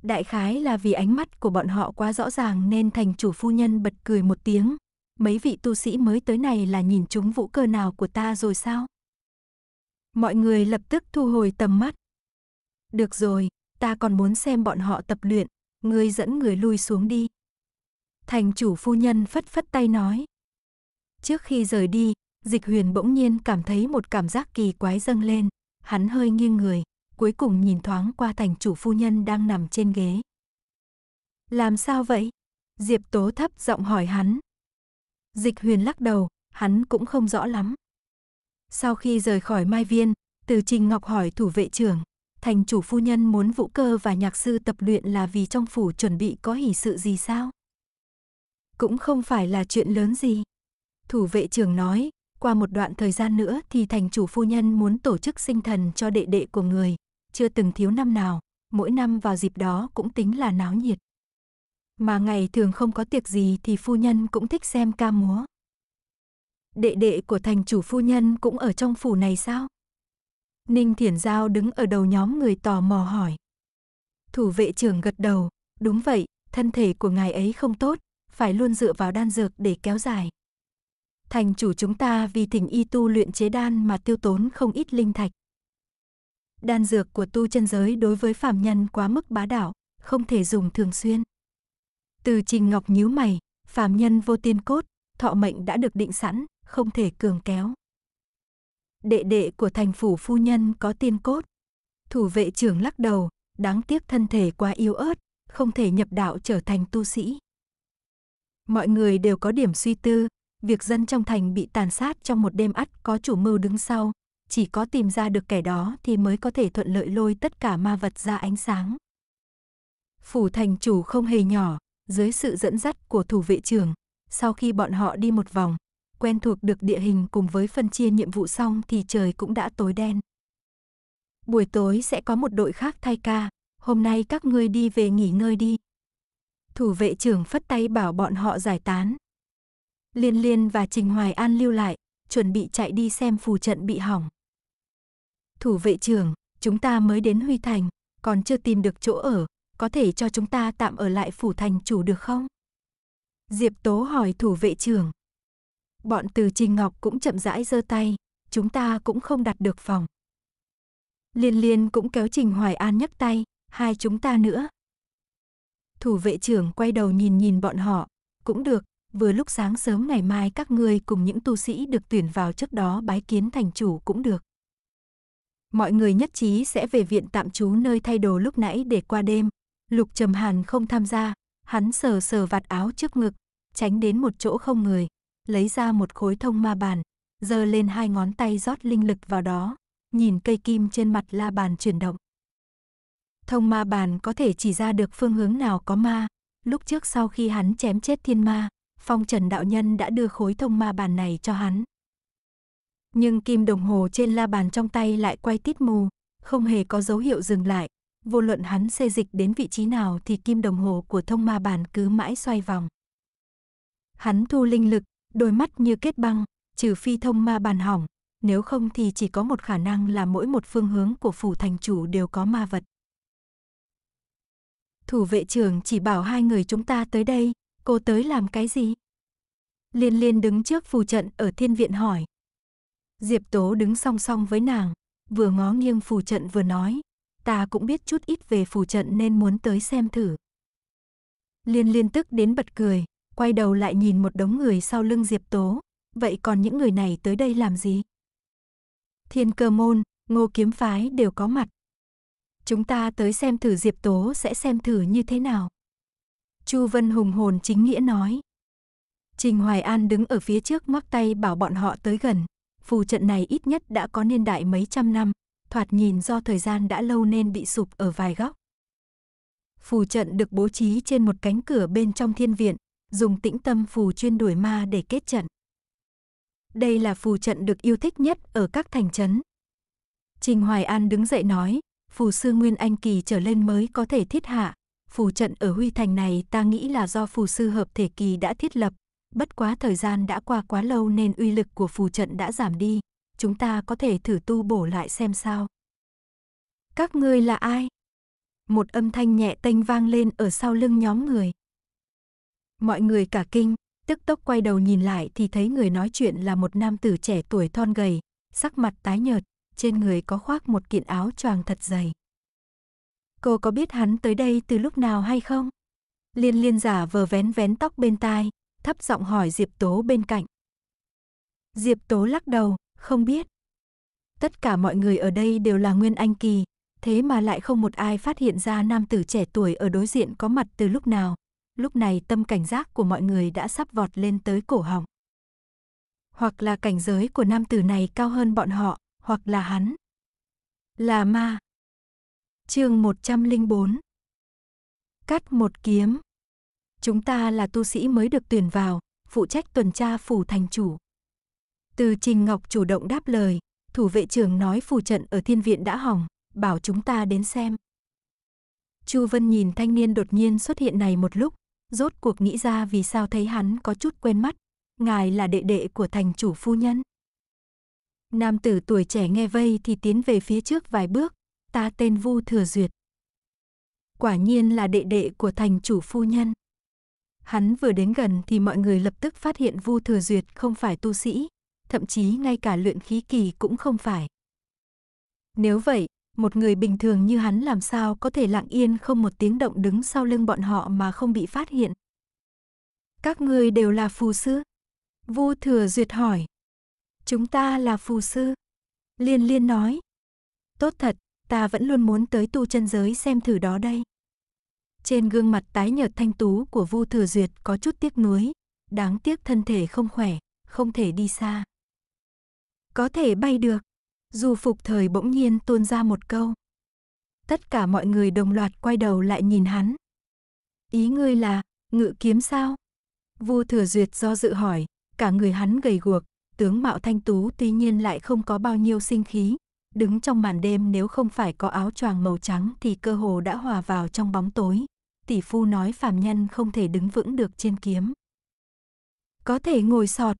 Đại khái là vì ánh mắt của bọn họ quá rõ ràng nên thành chủ phu nhân bật cười một tiếng. Mấy vị tu sĩ mới tới này là nhìn chúng vũ cơ nào của ta rồi sao? Mọi người lập tức thu hồi tầm mắt. Được rồi, ta còn muốn xem bọn họ tập luyện, ngươi dẫn người lui xuống đi. Thành chủ phu nhân phất phất tay nói, Trước khi rời đi, Dịch Huyền bỗng nhiên cảm thấy một cảm giác kỳ quái dâng lên, hắn hơi nghiêng người, cuối cùng nhìn thoáng qua thành chủ phu nhân đang nằm trên ghế. Làm sao vậy? Diệp Tố thấp giọng hỏi hắn. Dịch Huyền lắc đầu, hắn cũng không rõ lắm. Sau khi rời khỏi Mai Viên, Từ Trình Ngọc hỏi thủ vệ trưởng, thành chủ phu nhân muốn vũ cơ và nhạc sư tập luyện là vì trong phủ chuẩn bị có hỷ sự gì sao? Cũng không phải là chuyện lớn gì. Thủ vệ trưởng nói, qua một đoạn thời gian nữa thì thành chủ phu nhân muốn tổ chức sinh thần cho đệ đệ của người, chưa từng thiếu năm nào, mỗi năm vào dịp đó cũng tính là náo nhiệt. Mà ngày thường không có tiệc gì thì phu nhân cũng thích xem ca múa. Đệ đệ của thành chủ phu nhân cũng ở trong phủ này sao? Ninh Thiển Giao đứng ở đầu nhóm người tò mò hỏi. Thủ vệ trưởng gật đầu, đúng vậy, thân thể của ngài ấy không tốt, phải luôn dựa vào đan dược để kéo dài thành chủ chúng ta vì thỉnh y tu luyện chế đan mà tiêu tốn không ít linh thạch. Đan dược của tu chân giới đối với phàm nhân quá mức bá đạo, không thể dùng thường xuyên. Từ Trình Ngọc nhíu mày, phàm nhân vô tiên cốt, thọ mệnh đã được định sẵn, không thể cường kéo. Đệ đệ của thành phủ phu nhân có tiên cốt. Thủ vệ trưởng lắc đầu, đáng tiếc thân thể quá yếu ớt, không thể nhập đạo trở thành tu sĩ. Mọi người đều có điểm suy tư, việc dân trong thành bị tàn sát trong một đêm ắt có chủ mưu đứng sau, chỉ có tìm ra được kẻ đó thì mới có thể thuận lợi lôi tất cả ma vật ra ánh sáng. Phủ thành chủ không hề nhỏ, dưới sự dẫn dắt của thủ vệ trưởng, sau khi bọn họ đi một vòng, quen thuộc được địa hình cùng với phân chia nhiệm vụ xong thì trời cũng đã tối đen. Buổi tối sẽ có một đội khác thay ca, hôm nay các ngươi đi về nghỉ ngơi đi. Thủ vệ trưởng phất tay bảo bọn họ giải tán, Liên Liên và Trình Hoài An lưu lại, chuẩn bị chạy đi xem phù trận bị hỏng. Thủ vệ trưởng, chúng ta mới đến Huy Thành, còn chưa tìm được chỗ ở, có thể cho chúng ta tạm ở lại phủ thành chủ được không? Diệp Tố hỏi thủ vệ trưởng. Bọn từ Trình Ngọc cũng chậm rãi giơ tay, chúng ta cũng không đặt được phòng. Liên Liên cũng kéo Trình Hoài An nhấc tay, hai chúng ta nữa. Thủ vệ trưởng quay đầu nhìn nhìn bọn họ, cũng được, vừa lúc sáng sớm ngày mai các ngươi cùng những tu sĩ được tuyển vào trước đó bái kiến thành chủ cũng được. Mọi người nhất trí sẽ về viện tạm trú nơi thay đồ lúc nãy để qua đêm. Lục Trầm Hàn không tham gia, hắn sờ sờ vạt áo trước ngực, tránh đến một chỗ không người, lấy ra một khối thông ma bàn, giơ lên hai ngón tay rót linh lực vào đó, nhìn cây kim trên mặt la bàn chuyển động. Thông ma bàn có thể chỉ ra được phương hướng nào có ma, lúc trước sau khi hắn chém chết thiên ma, phong trần đạo nhân đã đưa khối thông ma bàn này cho hắn. Nhưng kim đồng hồ trên la bàn trong tay lại quay tít mù, không hề có dấu hiệu dừng lại. Vô luận hắn xê dịch đến vị trí nào thì kim đồng hồ của thông ma bàn cứ mãi xoay vòng. Hắn thu linh lực, đôi mắt như kết băng, trừ phi thông ma bàn hỏng, nếu không thì chỉ có một khả năng là mỗi một phương hướng của phủ thành chủ đều có ma vật. Thủ vệ trưởng chỉ bảo hai người chúng ta tới đây, Cô tới làm cái gì? Liên liên đứng trước phù trận ở thiên viện hỏi. Diệp Tố đứng song song với nàng, vừa ngó nghiêng phù trận vừa nói. Ta cũng biết chút ít về phù trận nên muốn tới xem thử. Liên liên tức đến bật cười, quay đầu lại nhìn một đống người sau lưng Diệp Tố. Vậy còn những người này tới đây làm gì? Thiên cơ môn, ngô kiếm phái đều có mặt. Chúng ta tới xem thử Diệp Tố sẽ xem thử như thế nào. Chu Vân hùng hồn chính nghĩa nói. Trình Hoài An đứng ở phía trước móc tay bảo bọn họ tới gần. Phù trận này ít nhất đã có niên đại mấy trăm năm, thoạt nhìn do thời gian đã lâu nên bị sụp ở vài góc. Phù trận được bố trí trên một cánh cửa bên trong thiên viện, dùng tĩnh tâm phù chuyên đuổi ma để kết trận. Đây là phù trận được yêu thích nhất ở các thành trấn. Trình Hoài An đứng dậy nói, phù sư Nguyên Anh Kỳ trở lên mới có thể thiết hạ, phù trận ở Huy Thành này ta nghĩ là do phù sư hợp thể kỳ đã thiết lập, bất quá thời gian đã qua quá lâu nên uy lực của phù trận đã giảm đi, chúng ta có thể thử tu bổ lại xem sao. Các ngươi là ai? Một âm thanh nhẹ tênh vang lên ở sau lưng nhóm người. Mọi người cả kinh, tức tốc quay đầu nhìn lại thì thấy người nói chuyện là một nam tử trẻ tuổi thon gầy, sắc mặt tái nhợt, trên người có khoác một kiện áo choàng thật dày. Cô có biết hắn tới đây từ lúc nào hay không? Liên liên giả vờ vén vén tóc bên tai, thấp giọng hỏi Diệp Tố bên cạnh. Diệp Tố lắc đầu, không biết. Tất cả mọi người ở đây đều là Nguyên Anh Kỳ, thế mà lại không một ai phát hiện ra nam tử trẻ tuổi ở đối diện có mặt từ lúc nào. Lúc này tâm cảnh giác của mọi người đã sắp vọt lên tới cổ họng. Hoặc là cảnh giới của nam tử này cao hơn bọn họ, hoặc là hắn. Là ma, Chương 104. Cắt một kiếm. Chúng ta là tu sĩ mới được tuyển vào, phụ trách tuần tra phủ thành chủ. Từ Trình Ngọc chủ động đáp lời, thủ vệ trưởng nói phù trận ở thiên viện đã hỏng, bảo chúng ta đến xem. Chu Vân nhìn thanh niên đột nhiên xuất hiện này một lúc, rốt cuộc nghĩ ra vì sao thấy hắn có chút quen mắt, ngài là đệ đệ của thành chủ phu nhân. Nam tử tuổi trẻ nghe vây thì tiến về phía trước vài bước, ta tên Vu Thừa Duyệt. Quả nhiên là đệ đệ của thành chủ phu nhân. Hắn vừa đến gần thì mọi người lập tức phát hiện Vu Thừa Duyệt không phải tu sĩ, thậm chí ngay cả luyện khí kỳ cũng không phải. Nếu vậy, một người bình thường như hắn làm sao có thể lặng yên không một tiếng động đứng sau lưng bọn họ mà không bị phát hiện. Các ngươi đều là phù sư? Vu Thừa Duyệt hỏi. Chúng ta là phù sư. Liên Liên nói. Tốt thật, ta vẫn luôn muốn tới tu chân giới xem thử đó đây. Trên gương mặt tái nhợt thanh tú của Vu Thừa Duyệt có chút tiếc nuối, đáng tiếc thân thể không khỏe, không thể đi xa. Có thể bay được. Dù phục thời bỗng nhiên tuôn ra một câu. Tất cả mọi người đồng loạt quay đầu lại nhìn hắn. Ý ngươi là, ngự kiếm sao? Vu Thừa Duyệt do dự hỏi, cả người hắn gầy guộc, tướng mạo thanh tú tuy nhiên lại không có bao nhiêu sinh khí, đứng trong màn đêm nếu không phải có áo choàng màu trắng thì cơ hồ đã hòa vào trong bóng tối. Tỷ phu nói phàm nhân không thể đứng vững được trên kiếm. Có thể ngồi sọt,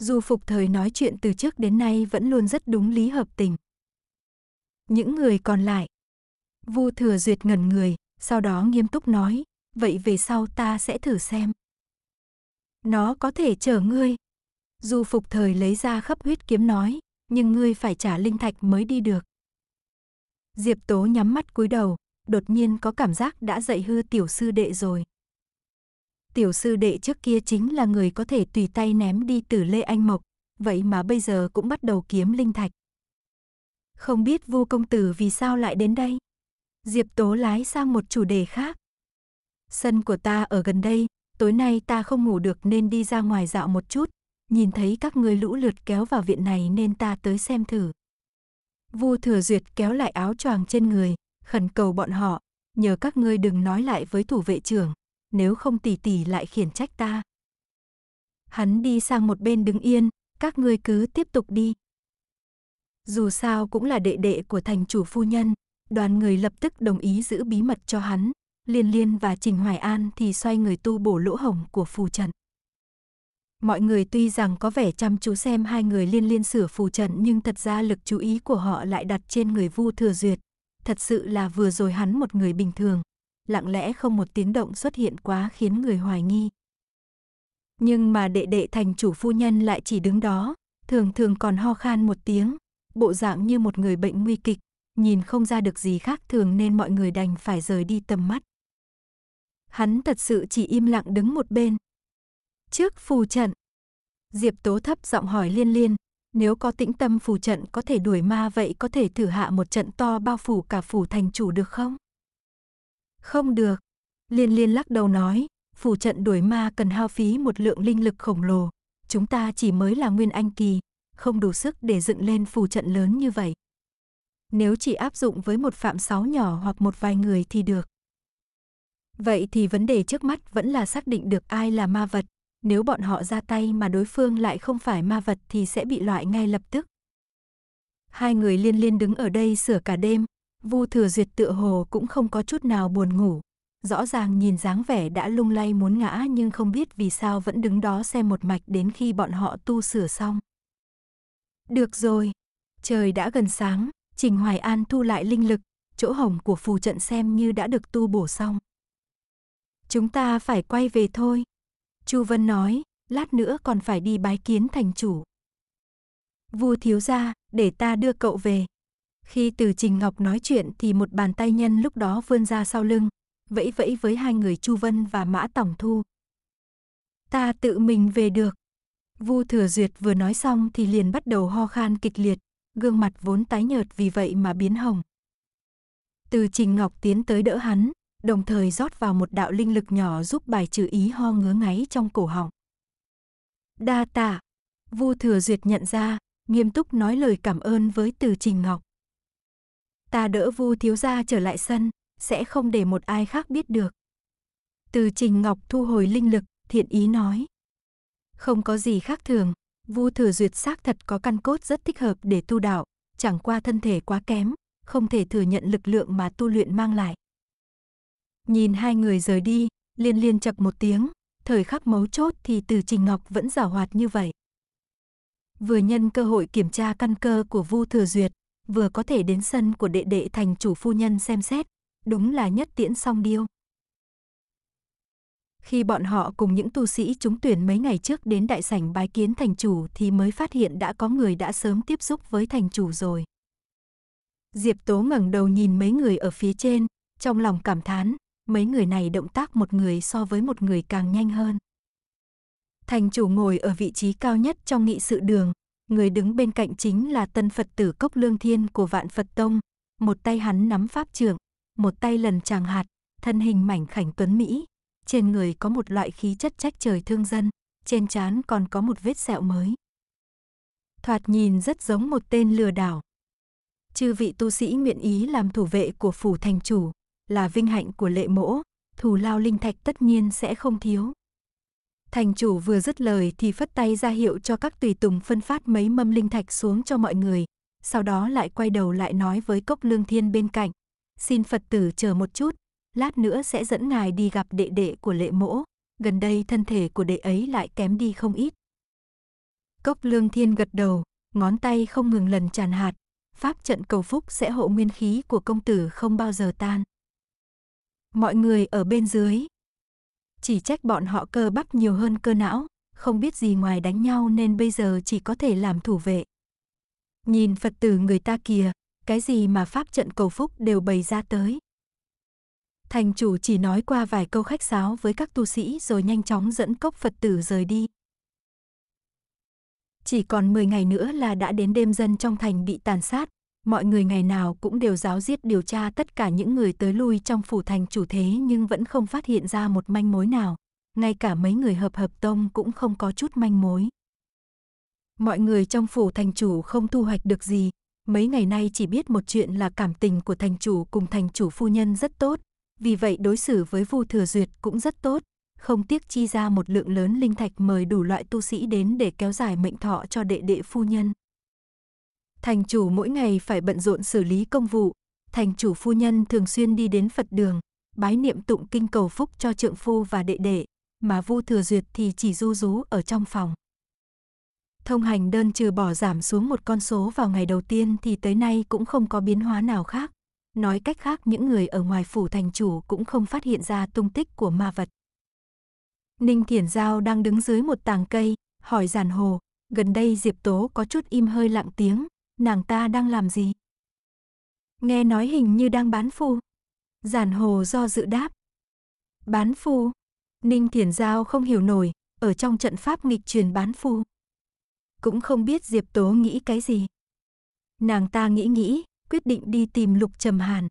dù phục thời nói chuyện từ trước đến nay vẫn luôn rất đúng lý hợp tình. Những người còn lại. Vu thừa duyệt ngẩn người, sau đó nghiêm túc nói, vậy về sau ta sẽ thử xem. Nó có thể chở ngươi. Du phục thời lấy ra khắp huyết kiếm nói, nhưng ngươi phải trả linh thạch mới đi được. Diệp Tố nhắm mắt cúi đầu, đột nhiên có cảm giác đã dạy hư tiểu sư đệ rồi. Tiểu sư đệ trước kia chính là người có thể tùy tay ném đi tử Lê Anh Mộc, vậy mà bây giờ cũng bắt đầu kiếm linh thạch. Không biết Vu công tử vì sao lại đến đây? Diệp Tố lái sang một chủ đề khác. Sân của ta ở gần đây, tối nay ta không ngủ được nên đi ra ngoài dạo một chút, nhìn thấy các ngươi lũ lượt kéo vào viện này nên ta tới xem thử. Vu Thừa Duyệt kéo lại áo choàng trên người, khẩn cầu bọn họ, nhờ các ngươi đừng nói lại với thủ vệ trưởng, nếu không tỷ tỷ lại khiển trách ta. Hắn đi sang một bên đứng yên, các ngươi cứ tiếp tục đi. Dù sao cũng là đệ đệ của thành chủ phu nhân, đoàn người lập tức đồng ý giữ bí mật cho hắn, Liên Liên và Trình Hoài An thì xoay người tu bổ lỗ hổng của phù trận Mọi người tuy rằng có vẻ chăm chú xem hai người liên liên sửa phù trận nhưng thật ra lực chú ý của họ lại đặt trên người Vu Thừa Duyệt. Thật sự là vừa rồi hắn một người bình thường, lặng lẽ không một tiếng động xuất hiện quá khiến người hoài nghi. Nhưng mà đệ đệ thành chủ phu nhân lại chỉ đứng đó, thường thường còn ho khan một tiếng, bộ dạng như một người bệnh nguy kịch, nhìn không ra được gì khác thường nên mọi người đành phải rời đi tầm mắt. Hắn thật sự chỉ im lặng đứng một bên, Trước phù trận. Diệp Tố thấp giọng hỏi liên liên, nếu có tĩnh tâm phù trận có thể đuổi ma vậy có thể thử hạ một trận to bao phủ cả phủ thành chủ được không? Không được. Liên liên lắc đầu nói, phù trận đuổi ma cần hao phí một lượng linh lực khổng lồ. Chúng ta chỉ mới là nguyên anh kỳ, không đủ sức để dựng lên phù trận lớn như vậy. Nếu chỉ áp dụng với một phạm sáu nhỏ hoặc một vài người thì được. Vậy thì vấn đề trước mắt vẫn là xác định được ai là ma vật, nếu bọn họ ra tay mà đối phương lại không phải ma vật thì sẽ bị loại ngay lập tức. Hai người liên liên đứng ở đây sửa cả đêm, Vu Thừa Duyệt tựa hồ cũng không có chút nào buồn ngủ, rõ ràng nhìn dáng vẻ đã lung lay muốn ngã nhưng không biết vì sao vẫn đứng đó xem một mạch đến khi bọn họ tu sửa xong. Được rồi, trời đã gần sáng, Trình Hoài An thu lại linh lực, chỗ hỏng của phù trận xem như đã được tu bổ xong. Chúng ta phải quay về thôi. Chu Vân nói, lát nữa còn phải đi bái kiến thành chủ. Vua thiếu gia, để ta đưa cậu về. Khi từ Trình Ngọc nói chuyện thì một bàn tay nhân lúc đó vươn ra sau lưng, vẫy vẫy với hai người Chu Vân và Mã Tổng Thu. Ta tự mình về được. Vu Thừa Duyệt vừa nói xong thì liền bắt đầu ho khan kịch liệt, gương mặt vốn tái nhợt vì vậy mà biến hồng. Từ Trình Ngọc tiến tới đỡ hắn, đồng thời rót vào một đạo linh lực nhỏ giúp bài trừ ý ho ngứa ngáy trong cổ họng. Đa tạ, Vu Thừa Duyệt nhận ra, nghiêm túc nói lời cảm ơn với Từ Trình Ngọc. Ta đỡ Vu thiếu gia trở lại sân, sẽ không để một ai khác biết được. Từ Trình Ngọc thu hồi linh lực, thiện ý nói. Không có gì khác thường, Vu Thừa Duyệt xác thật có căn cốt rất thích hợp để tu đạo, chẳng qua thân thể quá kém, không thể thừa nhận lực lượng mà tu luyện mang lại. Nhìn hai người rời đi, liên liên chập một tiếng, thời khắc mấu chốt thì từ Trình Ngọc vẫn giảo hoạt như vậy. Vừa nhân cơ hội kiểm tra căn cơ của Vu Thừa Duyệt, vừa có thể đến sân của đệ đệ thành chủ phu nhân xem xét, đúng là nhất tiễn song điêu. Khi bọn họ cùng những tu sĩ chúng tuyển mấy ngày trước đến đại sảnh bái kiến thành chủ thì mới phát hiện đã có người đã sớm tiếp xúc với thành chủ rồi. Diệp Tố ngẩng đầu nhìn mấy người ở phía trên, trong lòng cảm thán, mấy người này động tác một người so với một người càng nhanh hơn. Thành chủ ngồi ở vị trí cao nhất trong nghị sự đường, người đứng bên cạnh chính là tân Phật tử Cốc Lương Thiên của Vạn Phật Tông, một tay hắn nắm pháp trưởng, một tay lần tràng hạt, thân hình mảnh khảnh tuấn Mỹ, trên người có một loại khí chất trách trời thương dân, trên trán còn có một vết sẹo mới. Thoạt nhìn rất giống một tên lừa đảo. Chư vị tu sĩ nguyện ý làm thủ vệ của phủ thành chủ, là vinh hạnh của lệ mỗ, thù lao linh thạch tất nhiên sẽ không thiếu. Thành chủ vừa dứt lời thì phất tay ra hiệu cho các tùy tùng phân phát mấy mâm linh thạch xuống cho mọi người, sau đó lại quay đầu lại nói với cốc lương thiên bên cạnh. Xin Phật tử chờ một chút, lát nữa sẽ dẫn ngài đi gặp đệ đệ của lệ mỗ, gần đây thân thể của đệ ấy lại kém đi không ít. Cốc lương thiên gật đầu, ngón tay không ngừng lần tràn hạt, pháp trận cầu phúc sẽ hộ nguyên khí của công tử không bao giờ tan. Mọi người ở bên dưới. Chỉ trách bọn họ cơ bắp nhiều hơn cơ não, không biết gì ngoài đánh nhau nên bây giờ chỉ có thể làm thủ vệ. Nhìn Phật tử người ta kìa, cái gì mà pháp trận cầu phúc đều bày ra tới. Thành chủ chỉ nói qua vài câu khách sáo với các tu sĩ rồi nhanh chóng dẫn cốc Phật tử rời đi. Chỉ còn 10 ngày nữa là đã đến đêm dân trong thành bị tàn sát, mọi người ngày nào cũng đều giáo giết điều tra tất cả những người tới lui trong phủ thành chủ thế nhưng vẫn không phát hiện ra một manh mối nào, ngay cả mấy người hợp hợp tông cũng không có chút manh mối. Mọi người trong phủ thành chủ không thu hoạch được gì, mấy ngày nay chỉ biết một chuyện là cảm tình của thành chủ cùng thành chủ phu nhân rất tốt, vì vậy đối xử với Vu Thừa Duyệt cũng rất tốt, không tiếc chi ra một lượng lớn linh thạch mời đủ loại tu sĩ đến để kéo dài mệnh thọ cho đệ đệ phu nhân. Thành chủ mỗi ngày phải bận rộn xử lý công vụ, thành chủ phu nhân thường xuyên đi đến Phật đường, bái niệm tụng kinh cầu phúc cho trượng phu và đệ đệ, mà Vu Thừa Duyệt thì chỉ du rú ở trong phòng. Thông hành đơn trừ bỏ giảm xuống một con số vào ngày đầu tiên thì tới nay cũng không có biến hóa nào khác. Nói cách khác những người ở ngoài phủ thành chủ cũng không phát hiện ra tung tích của ma vật. Ninh Thiển Giao đang đứng dưới một tàng cây, hỏi giàn hồ, gần đây Diệp Tố có chút im hơi lặng tiếng, nàng ta đang làm gì? Nghe nói hình như đang bán phu. Giản hồ do dự đáp. Bán phu? Ninh Thiển Giao không hiểu nổi, ở trong trận pháp nghịch truyền bán phu. Cũng không biết Diệp Tố nghĩ cái gì. Nàng ta nghĩ nghĩ, quyết định đi tìm Lục Trầm Hàn.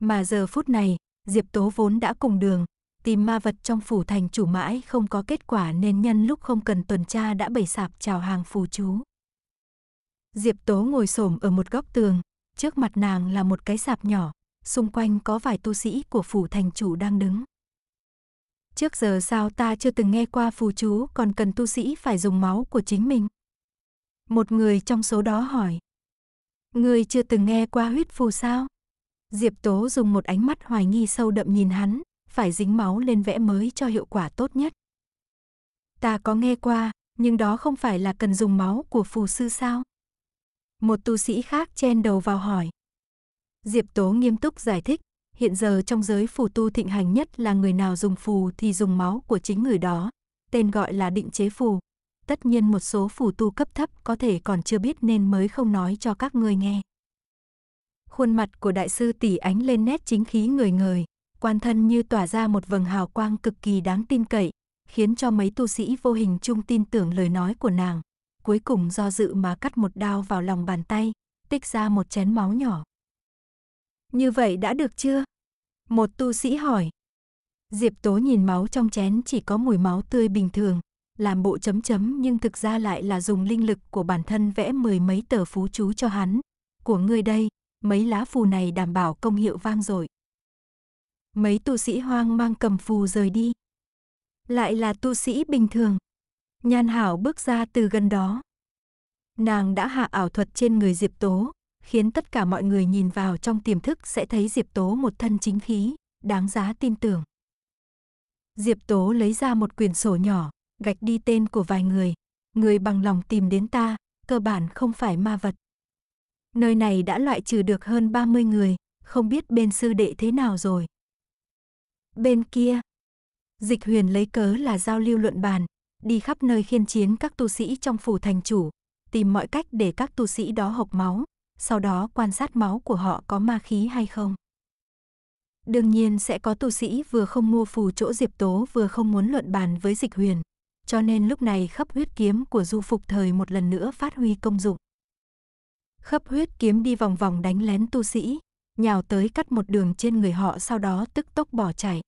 Mà giờ phút này, Diệp Tố vốn đã cùng đường, tìm ma vật trong phủ thành chủ mãi không có kết quả nên nhân lúc không cần tuần tra đã bày sạp chào hàng phù chú. Diệp Tố ngồi xổm ở một góc tường, trước mặt nàng là một cái sạp nhỏ, xung quanh có vài tu sĩ của phủ thành chủ đang đứng. Trước giờ sao ta chưa từng nghe qua phù chú còn cần tu sĩ phải dùng máu của chính mình? Một người trong số đó hỏi. Người chưa từng nghe qua huyết phù sao? Diệp Tố dùng một ánh mắt hoài nghi sâu đậm nhìn hắn, phải dính máu lên vẽ mới cho hiệu quả tốt nhất. Ta có nghe qua, nhưng đó không phải là cần dùng máu của phù sư sao? Một tu sĩ khác chen đầu vào hỏi. Diệp Tố nghiêm túc giải thích, hiện giờ trong giới phù tu thịnh hành nhất là người nào dùng phù thì dùng máu của chính người đó, tên gọi là định chế phù. Tất nhiên một số phù tu cấp thấp có thể còn chưa biết nên mới không nói cho các ngươi nghe. Khuôn mặt của đại sư tỷ ánh lên nét chính khí người người, quan thân như tỏa ra một vầng hào quang cực kỳ đáng tin cậy, khiến cho mấy tu sĩ vô hình chung tin tưởng lời nói của nàng, cuối cùng do dự mà cắt một đao vào lòng bàn tay, tích ra một chén máu nhỏ. Như vậy đã được chưa? Một tu sĩ hỏi. Diệp Tố nhìn máu trong chén chỉ có mùi máu tươi bình thường, làm bộ chấm chấm nhưng thực ra lại là dùng linh lực của bản thân vẽ mười mấy tờ phú chú cho hắn. Của ngươi đây, mấy lá phù này đảm bảo công hiệu vang dội. Mấy tu sĩ hoang mang cầm phù rời đi. Lại là tu sĩ bình thường. Nhan Hảo bước ra từ gần đó. Nàng đã hạ ảo thuật trên người Diệp Tố, khiến tất cả mọi người nhìn vào trong tiềm thức sẽ thấy Diệp Tố một thân chính khí, đáng giá tin tưởng. Diệp Tố lấy ra một quyển sổ nhỏ, gạch đi tên của vài người, người bằng lòng tìm đến ta, cơ bản không phải ma vật. Nơi này đã loại trừ được hơn 30 người, không biết bên sư đệ thế nào rồi. Bên kia, Dịch Huyền lấy cớ là giao lưu luận bàn, đi khắp nơi khiên chiến các tu sĩ trong phủ thành chủ, tìm mọi cách để các tu sĩ đó hộc máu, sau đó quan sát máu của họ có ma khí hay không. Đương nhiên sẽ có tu sĩ vừa không mua phù chỗ Diệp Tố vừa không muốn luận bàn với Dịch Huyền, cho nên lúc này khắp huyết kiếm của Du Phục Thời một lần nữa phát huy công dụng. Khắp huyết kiếm đi vòng vòng đánh lén tu sĩ, nhào tới cắt một đường trên người họ sau đó tức tốc bỏ chạy.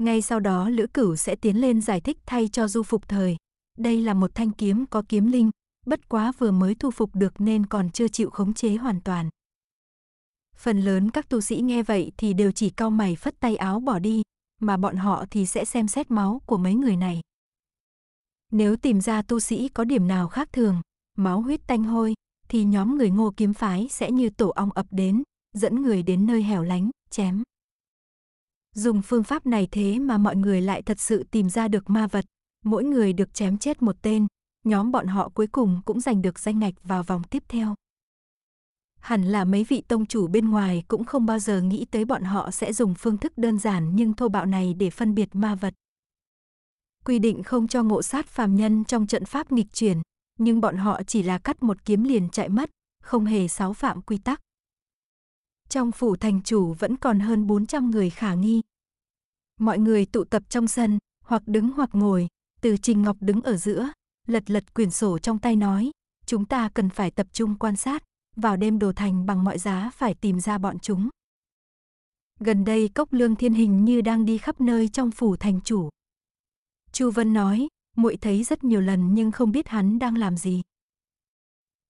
Ngay sau đó Lữ Cửu sẽ tiến lên giải thích thay cho Du Phục Thời. Đây là một thanh kiếm có kiếm linh, bất quá vừa mới thu phục được nên còn chưa chịu khống chế hoàn toàn. Phần lớn các tu sĩ nghe vậy thì đều chỉ cau mày phất tay áo bỏ đi, mà bọn họ thì sẽ xem xét máu của mấy người này. Nếu tìm ra tu sĩ có điểm nào khác thường, máu huyết tanh hôi, thì nhóm người ngô kiếm phái sẽ như tổ ong ập đến, dẫn người đến nơi hẻo lánh, chém. Dùng phương pháp này thế mà mọi người lại thật sự tìm ra được ma vật, mỗi người được chém chết một tên, nhóm bọn họ cuối cùng cũng giành được danh ngạch vào vòng tiếp theo. Hẳn là mấy vị tông chủ bên ngoài cũng không bao giờ nghĩ tới bọn họ sẽ dùng phương thức đơn giản nhưng thô bạo này để phân biệt ma vật. Quy định không cho ngộ sát phàm nhân trong trận pháp nghịch chuyển, nhưng bọn họ chỉ là cắt một kiếm liền chạy mất, không hề sáo phạm quy tắc. Trong phủ thành chủ vẫn còn hơn 400 người khả nghi. Mọi người tụ tập trong sân, hoặc đứng hoặc ngồi, từ Trình Ngọc đứng ở giữa, lật lật quyển sổ trong tay nói, chúng ta cần phải tập trung quan sát, vào đêm đồ thành bằng mọi giá phải tìm ra bọn chúng. Gần đây cốc lương thiên hình như đang đi khắp nơi trong phủ thành chủ. Chu Vân nói, muội thấy rất nhiều lần nhưng không biết hắn đang làm gì.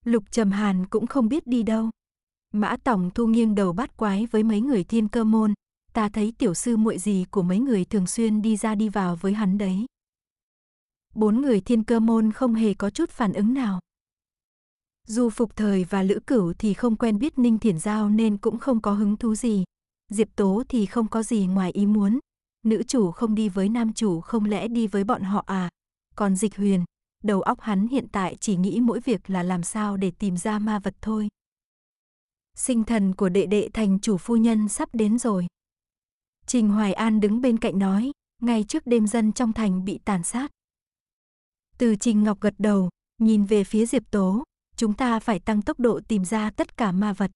Lục Trầm Hàn cũng không biết đi đâu. Mã Tòng Thu nghiêng đầu bắt quái với mấy người thiên cơ môn, ta thấy tiểu sư muội gì của mấy người thường xuyên đi ra đi vào với hắn đấy. Bốn người thiên cơ môn không hề có chút phản ứng nào. Dù phục thời và lữ cửu thì không quen biết Ninh Thiển Giao nên cũng không có hứng thú gì. Diệp Tố thì không có gì ngoài ý muốn. Nữ chủ không đi với nam chủ không lẽ đi với bọn họ à? Còn dịch huyền, đầu óc hắn hiện tại chỉ nghĩ mỗi việc là làm sao để tìm ra ma vật thôi sinh thần của đệ đệ thành chủ phu nhân sắp đến rồi. Trình Hoài An đứng bên cạnh nói, ngay trước đêm dân trong thành bị tàn sát. Từ Trình Ngọc gật đầu, nhìn về phía Diệp Tố, chúng ta phải tăng tốc độ tìm ra tất cả ma vật.